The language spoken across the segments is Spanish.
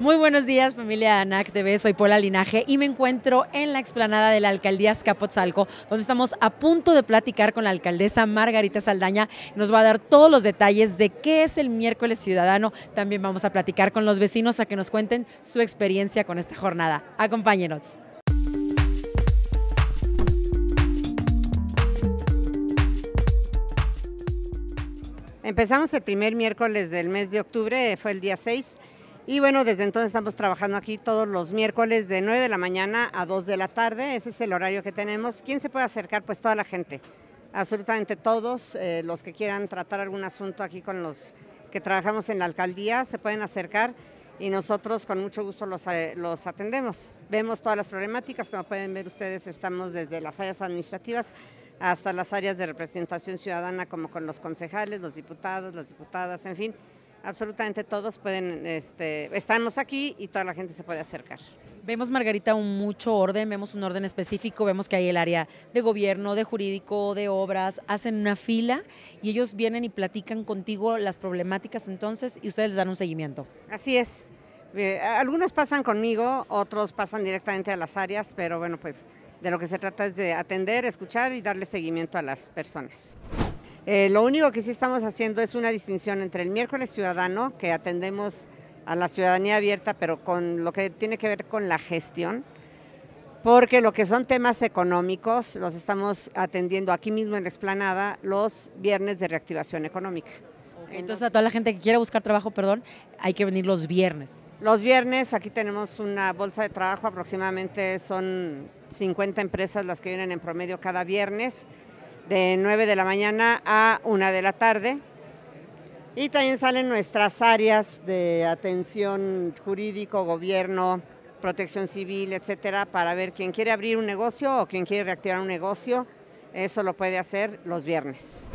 Muy buenos días familia ANAC TV, soy Paula Linaje y me encuentro en la explanada de la alcaldía Escapotzalco donde estamos a punto de platicar con la alcaldesa Margarita Saldaña, nos va a dar todos los detalles de qué es el miércoles ciudadano, también vamos a platicar con los vecinos a que nos cuenten su experiencia con esta jornada. Acompáñenos. Empezamos el primer miércoles del mes de octubre, fue el día 6, y bueno, desde entonces estamos trabajando aquí todos los miércoles de 9 de la mañana a 2 de la tarde, ese es el horario que tenemos. ¿Quién se puede acercar? Pues toda la gente, absolutamente todos eh, los que quieran tratar algún asunto aquí con los que trabajamos en la alcaldía, se pueden acercar y nosotros con mucho gusto los, eh, atendemos. Vemos todas las problemáticas, como pueden ver ustedes estamos desde las áreas administrativas hasta las áreas de representación ciudadana como con los concejales, los diputados, las diputadas, en fin, absolutamente todos pueden, este, estamos aquí y toda la gente se puede acercar. Vemos, Margarita, un mucho orden, vemos un orden específico, vemos que hay el área de gobierno, de jurídico, de obras, hacen una fila y ellos vienen y platican contigo las problemáticas entonces y ustedes les dan un seguimiento. Así es. Eh, algunos pasan conmigo, otros pasan directamente a las áreas, pero bueno, pues de lo que se trata es de atender, escuchar y darle seguimiento a las personas. Eh, lo único que sí estamos haciendo es una distinción entre el miércoles ciudadano, que atendemos a la ciudadanía abierta, pero con lo que tiene que ver con la gestión, porque lo que son temas económicos los estamos atendiendo aquí mismo en la explanada los viernes de reactivación económica. Entonces, a toda la gente que quiera buscar trabajo, perdón, hay que venir los viernes. Los viernes, aquí tenemos una bolsa de trabajo, aproximadamente son 50 empresas las que vienen en promedio cada viernes, de 9 de la mañana a 1 de la tarde. Y también salen nuestras áreas de atención jurídico, gobierno, protección civil, etcétera, para ver quién quiere abrir un negocio o quién quiere reactivar un negocio. Eso lo puede hacer los viernes.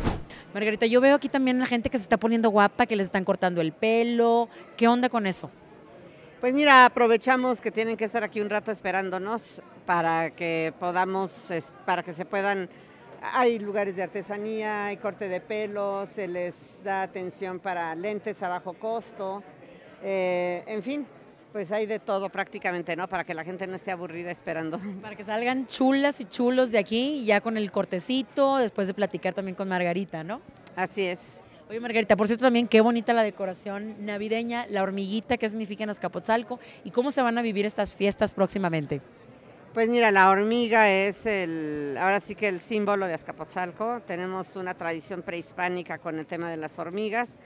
Margarita, yo veo aquí también a gente que se está poniendo guapa, que les están cortando el pelo. ¿Qué onda con eso? Pues mira, aprovechamos que tienen que estar aquí un rato esperándonos para que podamos, para que se puedan, hay lugares de artesanía, hay corte de pelo, se les da atención para lentes a bajo costo, eh, en fin, pues hay de todo prácticamente, ¿no? Para que la gente no esté aburrida esperando. Para que salgan chulas y chulos de aquí, ya con el cortecito, después de platicar también con Margarita, ¿no? Así es. Oye, Margarita, por cierto también, qué bonita la decoración navideña, la hormiguita, qué significa en Azcapotzalco y cómo se van a vivir estas fiestas próximamente. Pues mira, la hormiga es el, ahora sí que el símbolo de Azcapotzalco. Tenemos una tradición prehispánica con el tema de las hormigas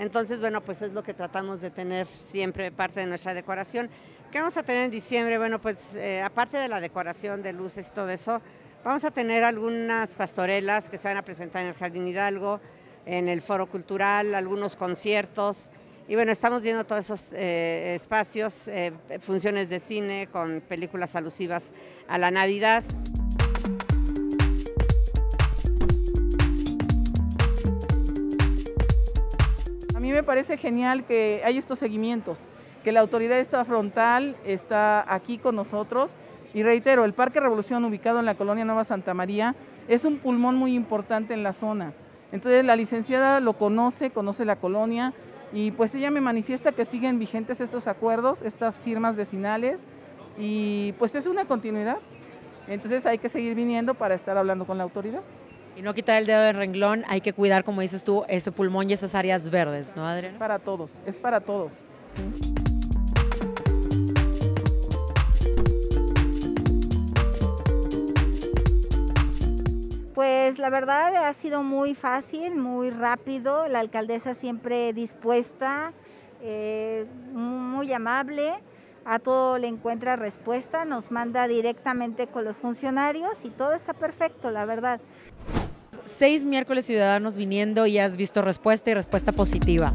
entonces, bueno, pues es lo que tratamos de tener siempre parte de nuestra decoración. ¿Qué vamos a tener en diciembre? Bueno, pues eh, aparte de la decoración de luces y todo eso, vamos a tener algunas pastorelas que se van a presentar en el Jardín Hidalgo, en el Foro Cultural, algunos conciertos. Y bueno, estamos viendo todos esos eh, espacios, eh, funciones de cine con películas alusivas a la Navidad. me parece genial que hay estos seguimientos, que la autoridad está frontal, está aquí con nosotros. Y reitero, el Parque Revolución, ubicado en la colonia Nueva Santa María, es un pulmón muy importante en la zona. Entonces la licenciada lo conoce, conoce la colonia y pues ella me manifiesta que siguen vigentes estos acuerdos, estas firmas vecinales y pues es una continuidad. Entonces hay que seguir viniendo para estar hablando con la autoridad. Y no quitar el dedo del renglón, hay que cuidar, como dices tú, ese pulmón y esas áreas verdes, ¿no, Adriana? Es para todos, es para todos. Pues la verdad ha sido muy fácil, muy rápido, la alcaldesa siempre dispuesta, eh, muy amable, a todo le encuentra respuesta, nos manda directamente con los funcionarios y todo está perfecto, la verdad. Seis miércoles ciudadanos viniendo y has visto respuesta y respuesta positiva.